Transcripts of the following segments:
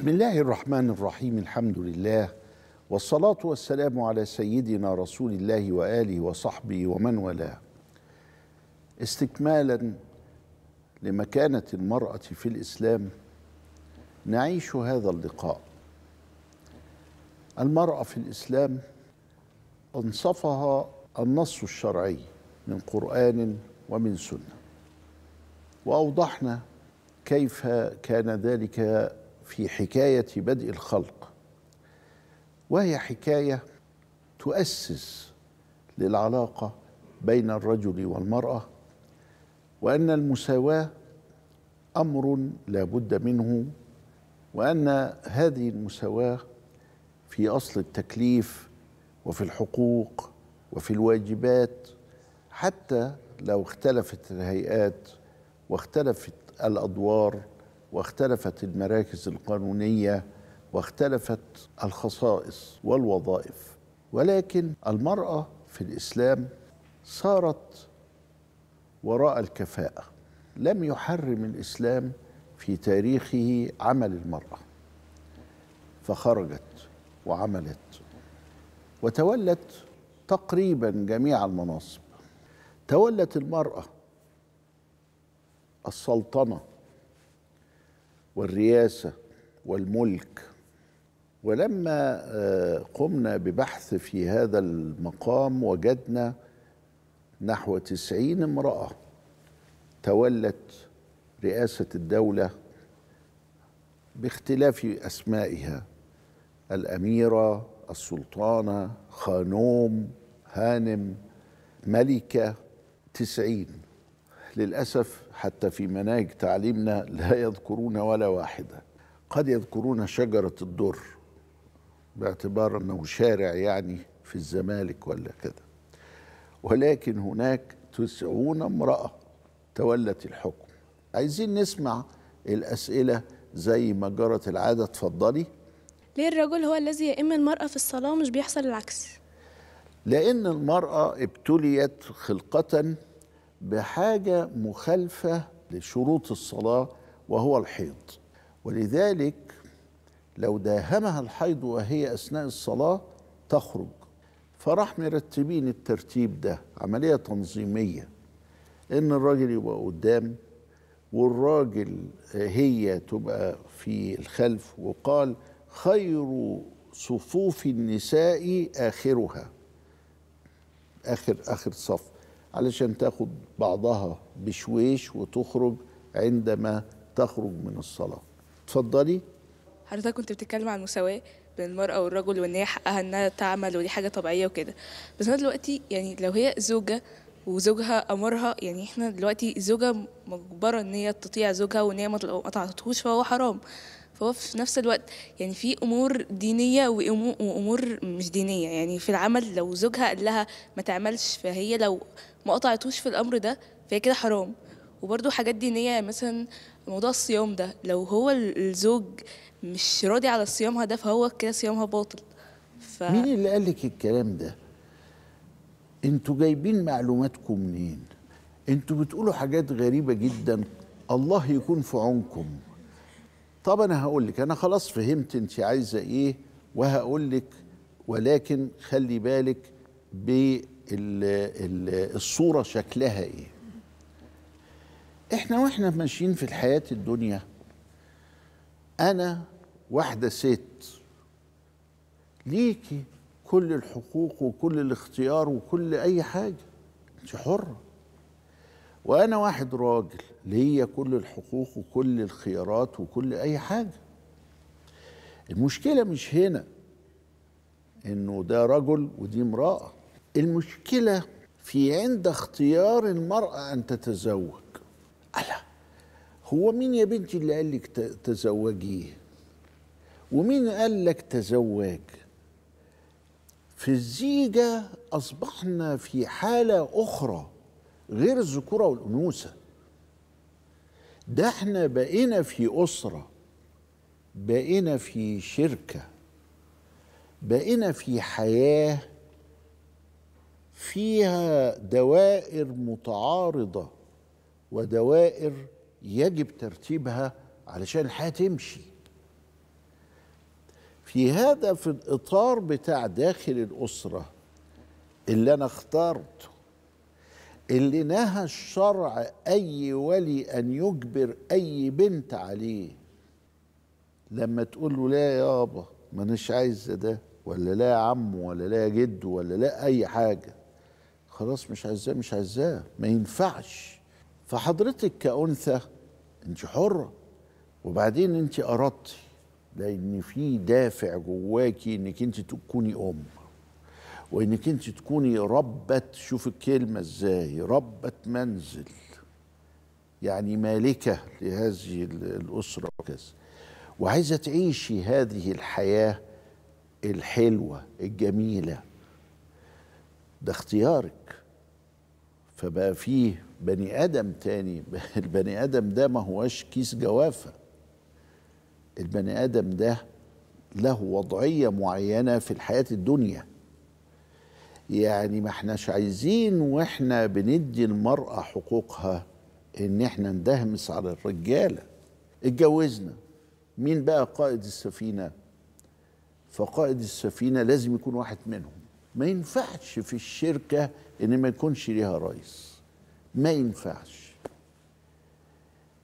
بسم الله الرحمن الرحيم الحمد لله والصلاة والسلام على سيدنا رسول الله وآله وصحبه ومن والاه استكمالا لمكانة المرأة في الإسلام نعيش هذا اللقاء المرأة في الإسلام أنصفها النص الشرعي من قرآن ومن سنة وأوضحنا كيف كان ذلك في حكايه بدء الخلق وهي حكايه تؤسس للعلاقه بين الرجل والمراه وان المساواه امر لا بد منه وان هذه المساواه في اصل التكليف وفي الحقوق وفي الواجبات حتى لو اختلفت الهيئات واختلفت الادوار واختلفت المراكز القانونيه واختلفت الخصائص والوظائف ولكن المراه في الاسلام صارت وراء الكفاءه لم يحرم الاسلام في تاريخه عمل المراه فخرجت وعملت وتولت تقريبا جميع المناصب تولت المراه السلطنه والرياسه والملك ولما آه، قمنا ببحث في هذا المقام وجدنا نحو تسعين امرأة تولت رئاسة الدولة باختلاف أسمائها الأميرة السلطانة خانوم هانم ملكة تسعين للأسف حتى في مناهج تعليمنا لا يذكرون ولا واحدة قد يذكرون شجرة الدر باعتبار أنه شارع يعني في الزمالك ولا كده ولكن هناك تسعون امرأة تولت الحكم عايزين نسمع الأسئلة زي ما جرت العادة اتفضلي ليه الرجل هو الذي يئم المرأة في الصلاة مش بيحصل العكس؟ لأن المرأة ابتليت خلقة بحاجة مخالفة لشروط الصلاة وهو الحيض ولذلك لو داهمها الحيض وهي أثناء الصلاة تخرج فراح مرتبين الترتيب ده عملية تنظيمية إن الراجل يبقى قدام والراجل هي تبقى في الخلف وقال خير صفوف النساء آخرها آخر آخر صف علشان تاخد بعضها بشويش وتخرج عندما تخرج من الصلاة اتفضلي حضرتك كنت بتتكلم عن المساواة بين المرأة والرجل وإن هي حقها إنها تعمل ودي حاجة طبيعية وكده بس أنا دلوقتي يعني لو هي زوجة وزوجها أمرها يعني إحنا دلوقتي زوجة مجبرة إن هي تطيع زوجها وإن هي ما تعطيهوش فهو حرام فهو في نفس الوقت يعني في امور دينيه وامور مش دينيه يعني في العمل لو زوجها قال لها ما تعملش فهي لو ما قطعتوش في الامر ده فهي كده حرام وبرده حاجات دينيه يعني مثلا موضوع الصيام ده لو هو الزوج مش راضي على صيامها ده فهو كده صيامها باطل ف... مين اللي قال لك الكلام ده انتوا جايبين معلوماتكم منين انتوا بتقولوا حاجات غريبه جدا الله يكون في عونكم طب انا هقول لك انا خلاص فهمت انت عايزه ايه وهقول لك ولكن خلي بالك بالصوره شكلها ايه احنا واحنا ماشيين في الحياه الدنيا انا واحده ست ليكي كل الحقوق وكل الاختيار وكل اي حاجه انت حره وانا واحد راجل ليا كل الحقوق وكل الخيارات وكل اي حاجه المشكله مش هنا انه ده رجل ودي امراه المشكله في عند اختيار المراه ان تتزوج ألا هو مين يا بنتي اللي قال لك تزوجيه ومين قال لك تزوج في الزيجه اصبحنا في حاله اخرى غير الذكوره والانوثه ده احنا بقينا في اسره بقينا في شركه بقينا في حياه فيها دوائر متعارضه ودوائر يجب ترتيبها علشان الحياه تمشي في هذا في الاطار بتاع داخل الاسره اللي انا اخترته اللي نهى الشرع اي ولي ان يجبر اي بنت عليه لما تقول له لا يابا مانيش عايزه ده ولا لا يا عمه ولا لا يا جده ولا لا اي حاجه خلاص مش عايزاه مش عايزاه ما ينفعش فحضرتك كأنثى انت حرة وبعدين انت أردتي لأن في دافع جواكي انك انت تكوني أم وانك انت تكوني ربة شوف الكلمة ازاي ربة منزل يعني مالكة لهذه الأسرة وكذا وعايزة تعيشي هذه الحياة الحلوة الجميلة ده اختيارك فبقى فيه بني آدم تاني البني آدم ده ما هواش كيس جوافة البني آدم ده له وضعية معينة في الحياة الدنيا يعني ما احناش عايزين واحنا بندي المرأة حقوقها ان احنا ندهمس على الرجالة اتجوزنا مين بقى قائد السفينة فقائد السفينة لازم يكون واحد منهم ما ينفعش في الشركة ان ما يكونش ليها رئيس ما ينفعش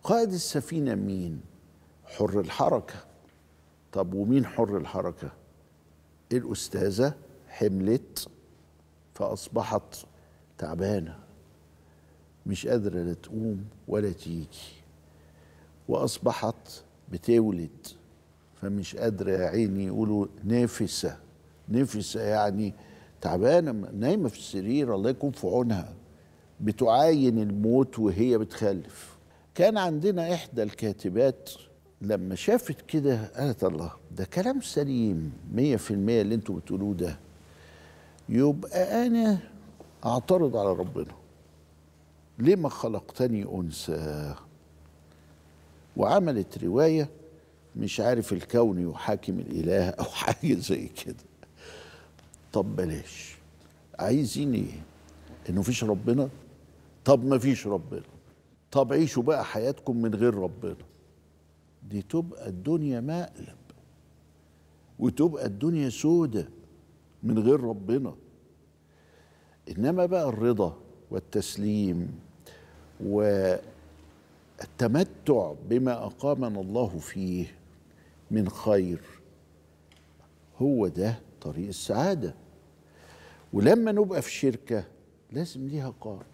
قائد السفينة مين حر الحركة طب ومين حر الحركة الأستاذة حملت فأصبحت تعبانة مش قادرة لا تقوم ولا تيجي وأصبحت بتولد فمش قادرة يا عيني يقولوا نافسة نافسة يعني تعبانة نايمة في السرير الله يكون في عونها بتعاين الموت وهي بتخلف كان عندنا إحدى الكاتبات لما شافت كده قالت الله ده كلام سليم مية في المية اللي انتوا بتقولوه ده يبقى انا اعترض على ربنا ليه ما خلقتني انثى وعملت روايه مش عارف الكون يحاكم الاله او حاجه زي كده طب بلاش عايزين ايه انه فيش ربنا طب ما فيش ربنا طب عيشوا بقى حياتكم من غير ربنا دي تبقى الدنيا مقلب وتبقى الدنيا سودة من غير ربنا انما بقى الرضا والتسليم والتمتع بما اقامنا الله فيه من خير هو ده طريق السعاده ولما نبقى في شركه لازم ليها قاعد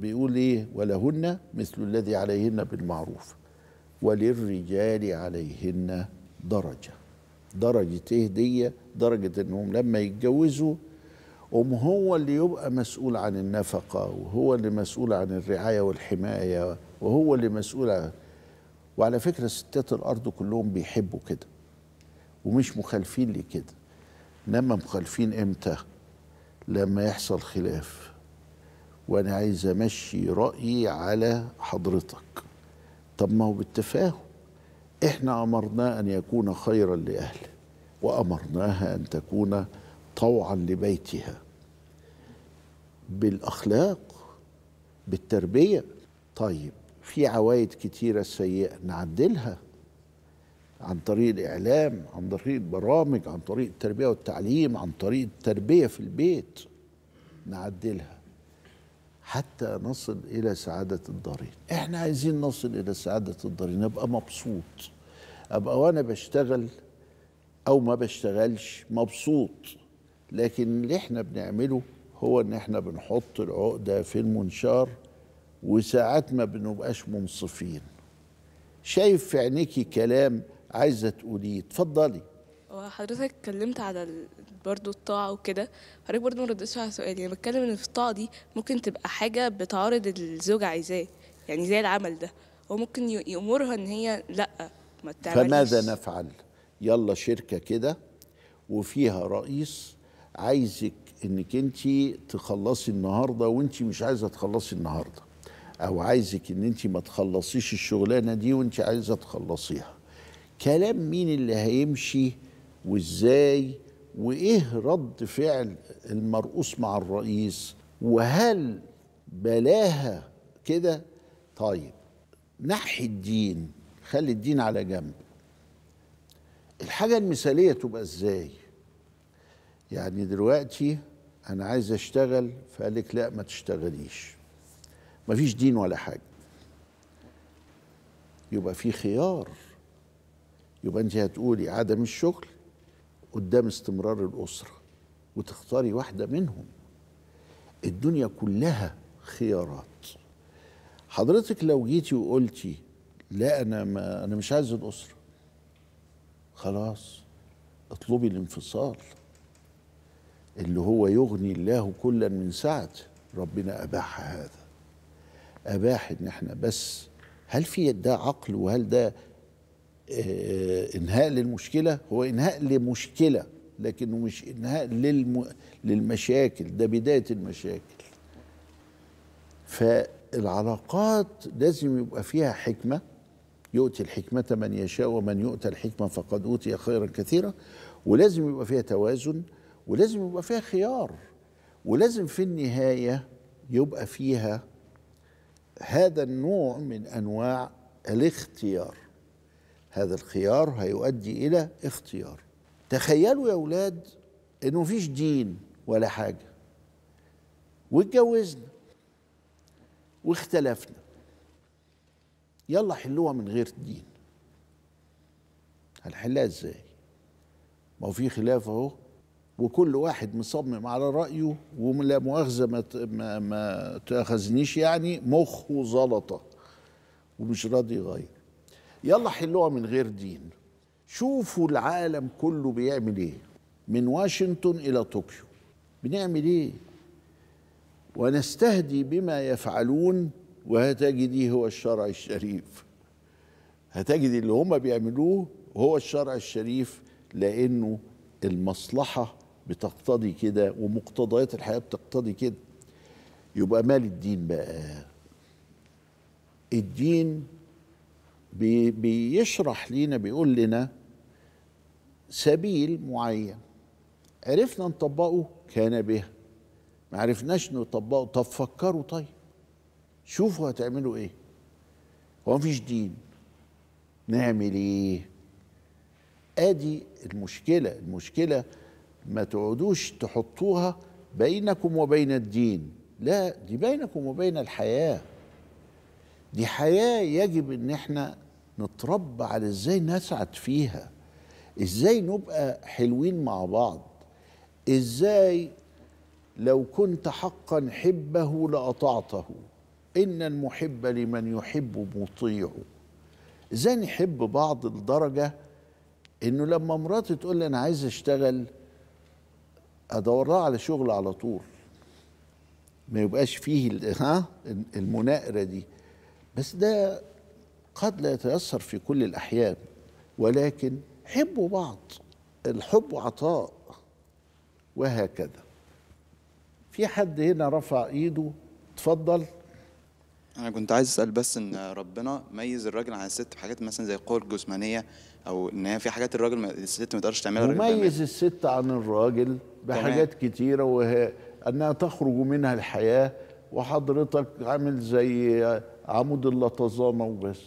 بيقول ايه ولهن مثل الذي عليهن بالمعروف وللرجال عليهن درجه درجة ايه دي درجة انهم لما يتجوزوا أم هو اللي يبقى مسؤول عن النفقة وهو اللي مسؤول عن الرعاية والحماية وهو اللي مسؤول عن وعلى فكرة ستات الأرض كلهم بيحبوا كده ومش مخالفين لكده إنما مخالفين إمتى؟ لما يحصل خلاف وأنا عايز أمشي رأيي على حضرتك طب ما هو بالتفاهم احنا امرنا ان يكون خيرا لاهله وامرناها ان تكون طوعا لبيتها بالاخلاق بالتربيه طيب في عوايد كتيره سيئه نعدلها عن طريق الاعلام عن طريق البرامج عن طريق التربيه والتعليم عن طريق التربيه في البيت نعدلها حتى نصل الى سعاده الدارين احنا عايزين نصل الى سعاده الدارين ابقى مبسوط ابقى وانا بشتغل او ما بشتغلش مبسوط لكن اللي احنا بنعمله هو ان احنا بنحط العقده في المنشار وساعات ما بنبقاش منصفين شايف في عينيكي كلام عايزه تقوليه اتفضلي وحضرتك اتكلمت على ال... برضو الطاعة وكده حضرتك برضو مردتش على سؤالي أنا بتكلم إن في الطاعة دي ممكن تبقى حاجة بتعارض الزوج عايزاه يعني زي العمل ده هو ممكن يأمرها إن هي لأ ما تعملش فماذا نفعل؟ يلا شركة كده وفيها رئيس عايزك انك انت تخلصي النهارده وانت مش عايزه تخلصي النهارده او عايزك ان انت ما تخلصيش الشغلانه دي وانت عايزه تخلصيها كلام مين اللي هيمشي وازاي وايه رد فعل المرؤوس مع الرئيس وهل بلاها كده طيب نحي الدين خلي الدين على جنب الحاجه المثاليه تبقى ازاي يعني دلوقتي انا عايز اشتغل فقال لك لا ما تشتغليش مفيش دين ولا حاجه يبقى في خيار يبقى انت هتقولي عدم الشغل قدام استمرار الأسرة وتختاري واحدة منهم الدنيا كلها خيارات حضرتك لو جيتي وقلتي لا أنا ما أنا مش عايز الأسرة خلاص اطلبي الانفصال اللي هو يغني الله كلا من سعته ربنا أباح هذا أباح إن إحنا بس هل في ده عقل وهل ده آه، انهاء للمشكله هو انهاء لمشكله لكنه مش انهاء للم... للمشاكل ده بدايه المشاكل فالعلاقات لازم يبقى فيها حكمه يؤتي الحكمه من يشاء ومن يؤتى الحكمه فقد اوتي خيرا كثيرا ولازم يبقى فيها توازن ولازم يبقى فيها خيار ولازم في النهايه يبقى فيها هذا النوع من انواع الاختيار هذا الخيار هيؤدي إلى اختيار تخيلوا يا أولاد إنه مفيش دين ولا حاجة واتجوزنا واختلفنا يلا حلوها من غير دين هنحلها ازاي ما هو في خلاف اهو وكل واحد مصمم على رايه ولا مؤاخذه ما ما, ما تاخذنيش يعني مخه زلطه ومش راضي يغير يلا حلوها من غير دين شوفوا العالم كله بيعمل ايه من واشنطن الى طوكيو بنعمل ايه ونستهدي بما يفعلون وهتجدي إيه هو الشرع الشريف هتجد اللي هم بيعملوه هو الشرع الشريف لانه المصلحه بتقتضي كده ومقتضيات الحياه بتقتضي كده يبقى مال الدين بقى الدين بيشرح لينا بيقول لنا سبيل معين عرفنا نطبقه كان به ما عرفناش نطبقه طب فكروا طيب شوفوا هتعملوا ايه هو مفيش دين نعمل ايه ادي المشكله المشكله ما تقعدوش تحطوها بينكم وبين الدين لا دي بينكم وبين الحياه دي حياة يجب ان احنا نتربى على ازاي نسعد فيها ازاي نبقى حلوين مع بعض ازاي لو كنت حقا حبه لاطعته ان المحب لمن يحب مطيع ازاي نحب بعض لدرجه انه لما مراتي تقول لي انا عايز اشتغل ادور لها على شغل على طول ما يبقاش فيه ها المناقره دي بس ده قد لا يتيسر في كل الأحيان ولكن حبوا بعض الحب عطاء وهكذا في حد هنا رفع ايده اتفضل انا كنت عايز اسال بس ان ربنا ميز الراجل عن الست في حاجات مثلا زي القوه الجسمانيه او ان هي في حاجات الراجل الست ما تقدرش تعملها مميز الست عن الراجل بحاجات تمام. كتيره وهي انها تخرج منها الحياه وحضرتك عامل زي عمود اللطزانه وبس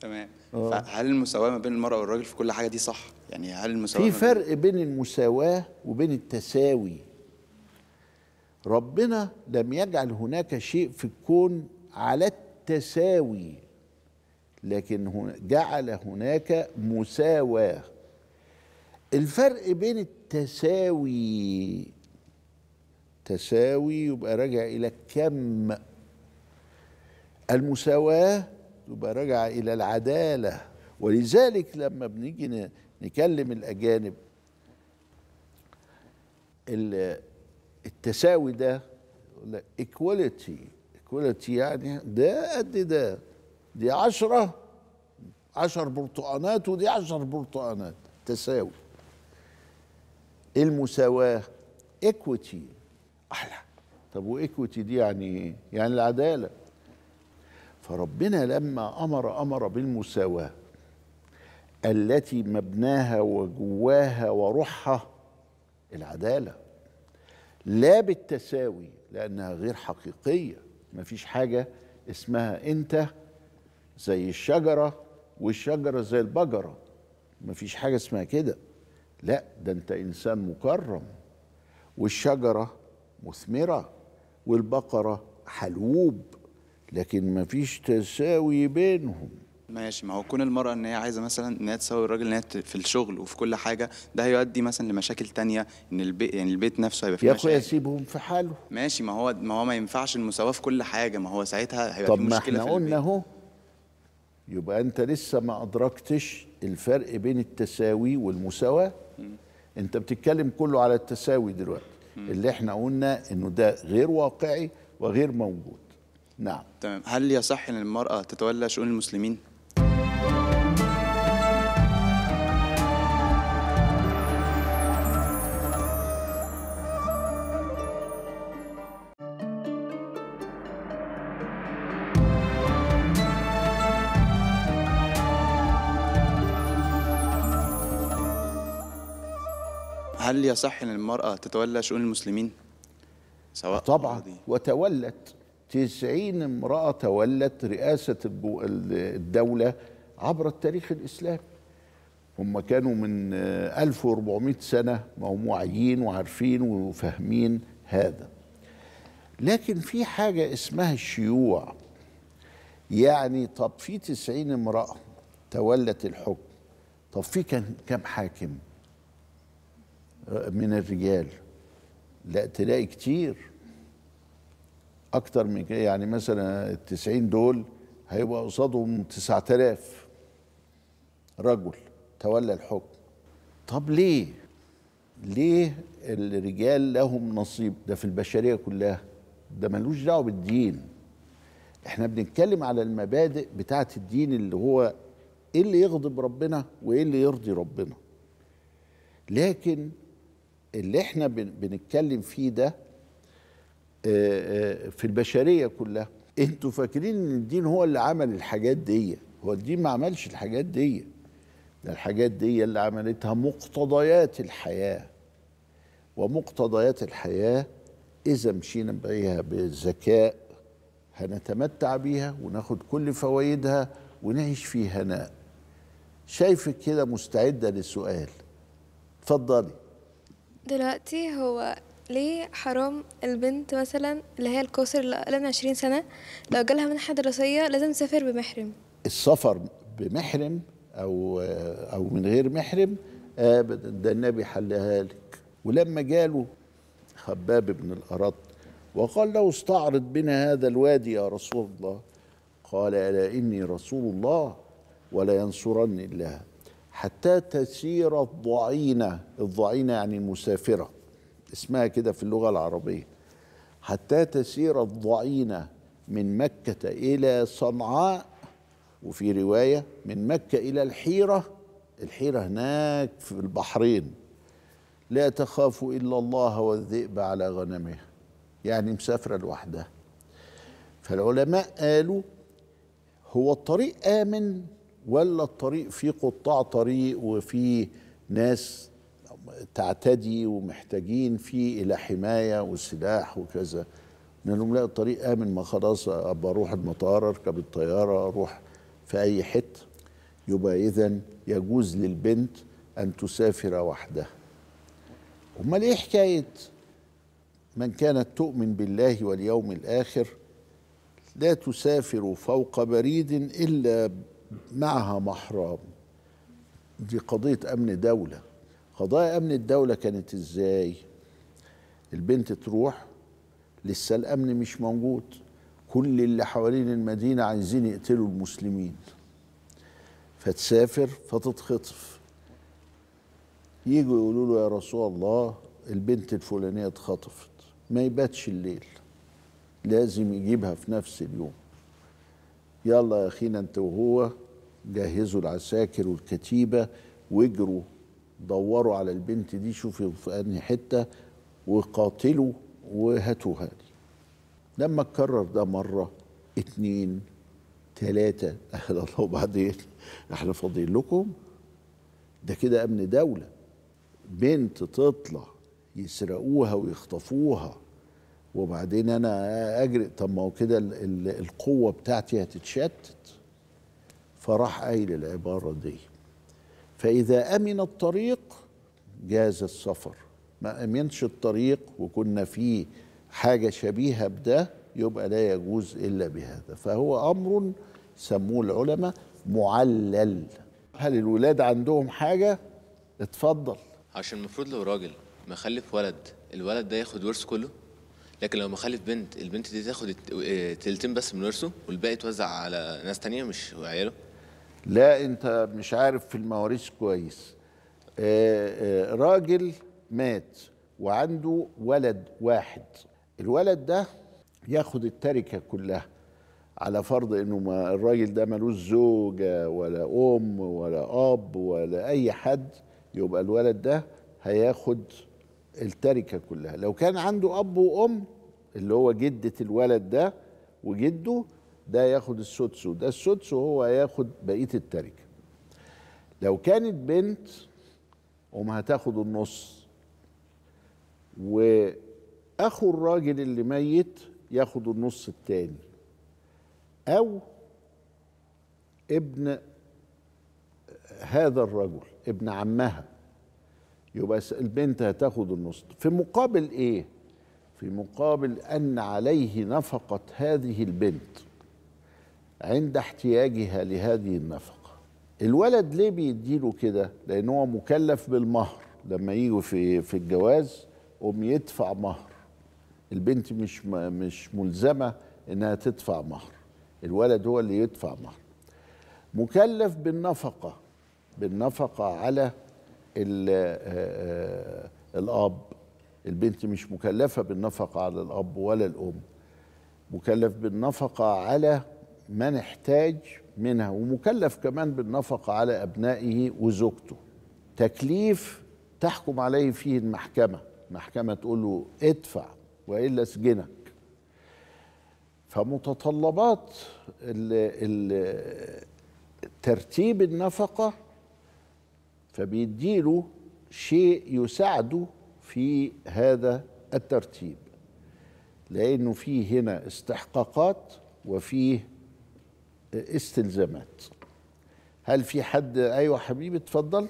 تمام آه. فهل المساواه ما بين المراه والراجل في كل حاجه دي صح يعني هل المساواه في فرق بين المساواه وبين التساوي ربنا لم يجعل هناك شيء في الكون على التساوي لكن جعل هناك مساواه الفرق بين التساوي تساوي يبقى راجع الى الكم المساواة تبقى راجعة إلى العدالة ولذلك لما بنيجي نكلم الأجانب التساوي ده equality equality يعني ده قد ده دي عشرة عشر برتقانات ودي عشر برتقانات تساوي المساواة equity أحلى طب وإيكوتي دي يعني إيه؟ يعني العدالة فربنا لما امر امر بالمساواه التي مبناها وجواها وروحها العداله لا بالتساوي لانها غير حقيقيه مفيش حاجه اسمها انت زي الشجره والشجره زي البجره مفيش حاجه اسمها كده لا ده انت انسان مكرم والشجره مثمره والبقره حلوب لكن ما فيش تساوي بينهم ماشي ما هو كون المرأة إن هي عايزة مثلا إن هي تساوي الراجل إن هي في الشغل وفي كل حاجة ده هيؤدي مثلا لمشاكل تانية إن البيت يعني البيت نفسه هيبقى فيه يا أخويا سيبهم في حالهم ماشي ما هو ما هو ما ينفعش المساواة في كل حاجة ما هو ساعتها هيبقى في مشكلة طب ما احنا قلنا أهو يبقى أنت لسه ما أدركتش الفرق بين التساوي والمساواة أنت بتتكلم كله على التساوي دلوقتي اللي احنا قلنا إنه ده غير واقعي وغير موجود نعم تمام هل يصح ان المراه تتولى شؤون المسلمين هل يصح للمرأة تتولى شؤون المسلمين؟ سواء طبعا وتولت 90 امرأة تولت رئاسة الدولة عبر التاريخ الإسلامي هم كانوا من 1400 آه، سنة ما هم واعيين وعارفين وفاهمين هذا لكن في حاجة اسمها الشيوع يعني طب في 90 امرأة تولت الحكم طب في كم حاكم آه، من الرجال لا تلاقي كتير اكتر من كده يعني مثلا ال 90 دول هيبقى قصادهم 9000 رجل تولى الحكم طب ليه ليه الرجال لهم نصيب ده في البشريه كلها ده ملوش دعوه بالدين احنا بنتكلم على المبادئ بتاعه الدين اللي هو ايه اللي يغضب ربنا وايه اللي يرضي ربنا لكن اللي احنا بنتكلم فيه ده في البشريه كلها انتوا فاكرين ان الدين هو اللي عمل الحاجات دي هو الدين ما عملش الحاجات دي ده الحاجات دي اللي عملتها مقتضيات الحياه ومقتضيات الحياه اذا مشينا بيها بذكاء هنتمتع بيها وناخد كل فوائدها ونعيش في هناء شايفك كده مستعده للسؤال اتفضلي دلوقتي هو ليه حرام البنت مثلا اللي هي الكوسر اللي أقل من 20 سنة لو جالها منحة دراسية لازم تسافر بمحرم السفر بمحرم أو أو من غير محرم آه، ده النبي حلها لك ولما جاله خباب بن الأرط وقال له استعرض بنا هذا الوادي يا رسول الله قال ألا إني رسول الله ولا ينصرني الله حتى تسير الضعينة الضعينة يعني المسافرة اسمها كده في اللغة العربية حتى تسير الضعينة من مكة إلى صنعاء وفي رواية من مكة إلى الحيرة الحيرة هناك في البحرين لا تخاف إلا الله والذئب على غنمها يعني مسافرة لوحدها فالعلماء قالوا هو الطريق آمن ولا الطريق فيه قطاع طريق وفيه ناس تعتدي ومحتاجين فيه الى حمايه وسلاح وكذا نقول لهم لا الطريق امن ما خلاص ابقى اروح المطار اركب الطياره اروح في اي حته يبقى اذا يجوز للبنت ان تسافر وحدها امال ايه حكايه من كانت تؤمن بالله واليوم الاخر لا تسافر فوق بريد الا معها محرام دي قضيه امن دوله قضايا امن الدوله كانت ازاي البنت تروح لسه الامن مش موجود كل اللي حوالين المدينه عايزين يقتلوا المسلمين فتسافر فتتخطف يجوا يقولوا له يا رسول الله البنت الفلانيه اتخطفت ما يباتش الليل لازم يجيبها في نفس اليوم يلا يا اخينا انت وهو جهزوا العساكر والكتيبه واجروا دوروا على البنت دي شوفوا في انهي حته وقاتلوا وهاتوها دي لما اتكرر ده مره اتنين تلاتة قال الله وبعدين احنا فاضيين لكم ده كده امن دوله بنت تطلع يسرقوها ويخطفوها وبعدين انا اجري طب ما هو كده القوه بتاعتي هتتشتت فراح قايل العباره دي فإذا أمن الطريق جاز السفر ما أمنش الطريق وكنا فيه حاجة شبيهة بده يبقى لا يجوز إلا بهذا فهو أمر سموه العلماء معلل هل الولاد عندهم حاجة؟ اتفضل عشان المفروض لو راجل مخلف ولد الولد ده ياخد ورث كله لكن لو مخلف بنت البنت دي تاخد آه، تلتين بس من ورثه والباقي يتوزع على ناس تانية مش عياله لا انت مش عارف في المواريث كويس آه، آه، راجل مات وعنده ولد واحد الولد ده ياخد التركه كلها على فرض انه ما الراجل ده ملوش زوجه ولا ام ولا اب ولا اي حد يبقى الولد ده هياخد التركه كلها لو كان عنده اب وام اللي هو جده الولد ده وجده ده ياخد السدس وده السدس وهو ياخد بقيه التركه لو كانت بنت قوم هتاخد النص واخو الراجل اللي ميت ياخد النص التاني او ابن هذا الرجل ابن عمها يبقى البنت هتاخد النص في مقابل ايه في مقابل ان عليه نفقه هذه البنت عند احتياجها لهذه النفقة الولد ليه بيديله كده لأن هو مكلف بالمهر لما يجي في في الجواز قوم يدفع مهر البنت مش مش ملزمة إنها تدفع مهر الولد هو اللي يدفع مهر مكلف بالنفقة بالنفقة على آه، آه، الأب البنت مش مكلفة بالنفقة على الأب ولا الأم مكلف بالنفقة على ما نحتاج منها ومكلف كمان بالنفقة على أبنائه وزوجته تكليف تحكم عليه فيه المحكمة المحكمة تقول له ادفع وإلا سجنك فمتطلبات ال ترتيب النفقة فبيديله شيء يساعده في هذا الترتيب لأنه فيه هنا استحقاقات وفيه استلزامات هل في حد ايوه حبيبي اتفضل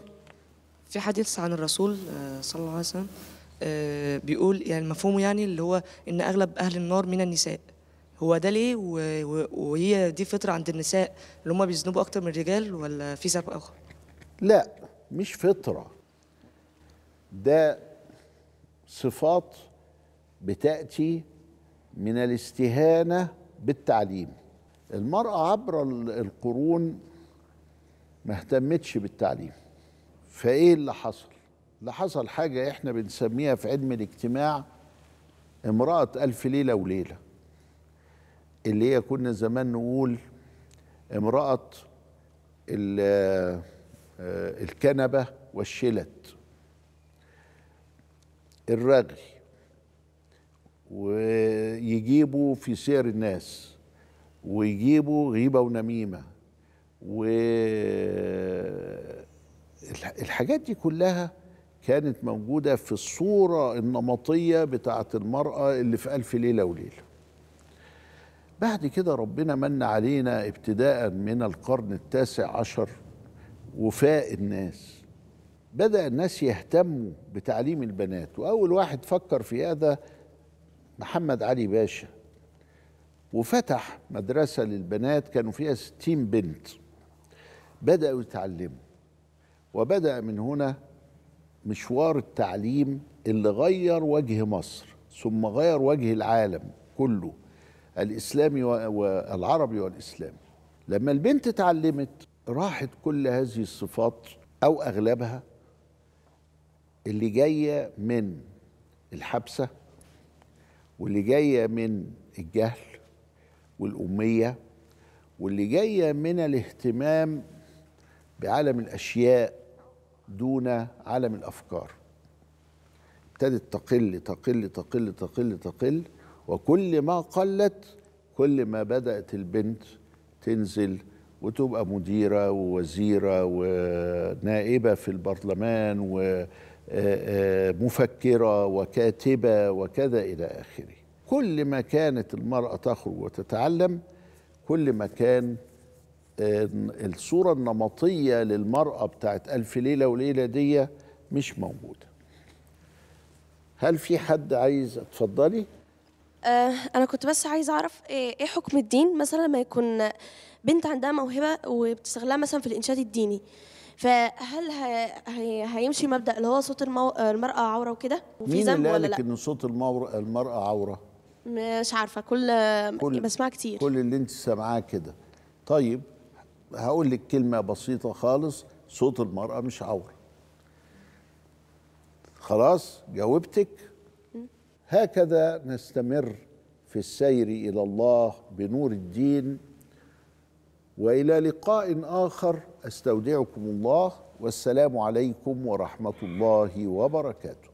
في حديث عن الرسول آه، صلى الله عليه وسلم آه، بيقول يعني مفهومه يعني اللي هو ان اغلب اهل النار من النساء هو ده ليه وهي دي فطره عند النساء اللي هم بيذنبوا اكتر من الرجال ولا في سبب اخر لا مش فطره ده صفات بتاتي من الاستهانه بالتعليم المرأة عبر القرون ما اهتمتش بالتعليم فايه اللي حصل اللي حصل حاجة احنا بنسميها في علم الاجتماع امرأة ألف ليلة وليلة اللي هي كنا زمان نقول امرأة آه، الكنبة والشلت الرغي ويجيبوا في سير الناس ويجيبوا غيبه ونميمه و الحاجات دي كلها كانت موجودة في الصورة النمطية بتاعة المرأة اللي في ألف ليلة وليلة بعد كده ربنا من علينا ابتداء من القرن التاسع عشر وفاء الناس بدأ الناس يهتموا بتعليم البنات وأول واحد فكر في هذا محمد علي باشا وفتح مدرسة للبنات كانوا فيها ستين بنت بدأوا يتعلموا وبدأ من هنا مشوار التعليم اللي غير وجه مصر ثم غير وجه العالم كله الإسلامي والعربي والإسلامي لما البنت اتعلمت راحت كل هذه الصفات أو أغلبها اللي جاية من الحبسة واللي جاية من الجهل والأمية واللي جاية من الاهتمام بعالم الأشياء دون عالم الأفكار ابتدت تقل تقل تقل تقل تقل وكل ما قلت كل ما بدأت البنت تنزل وتبقى مديرة ووزيرة ونائبة في البرلمان ومفكرة وكاتبة وكذا إلى آخره كل ما كانت المرأة تخرج وتتعلم كل ما كان آه، الصورة النمطية للمرأة بتاعت ألف ليلة وليلة دي مش موجودة هل في حد عايز اتفضلي؟ آه أنا كنت بس عايزة أعرف آه، إيه حكم الدين مثلا لما يكون بنت عندها موهبة وبتستغلها مثلا في الإنشاد الديني فهل هي هيمشي مبدأ اللي هو صوت المرأة عورة وكده؟ وفي ذنب ولا لا؟ مين قال لك إن صوت المرأة عورة؟ مش عارفه كل, كل بسمعها كتير كل اللي انت سامعاه كده طيب هقول لك كلمه بسيطه خالص صوت المراه مش عوره خلاص جاوبتك هكذا نستمر في السير الى الله بنور الدين والى لقاء اخر استودعكم الله والسلام عليكم ورحمه الله وبركاته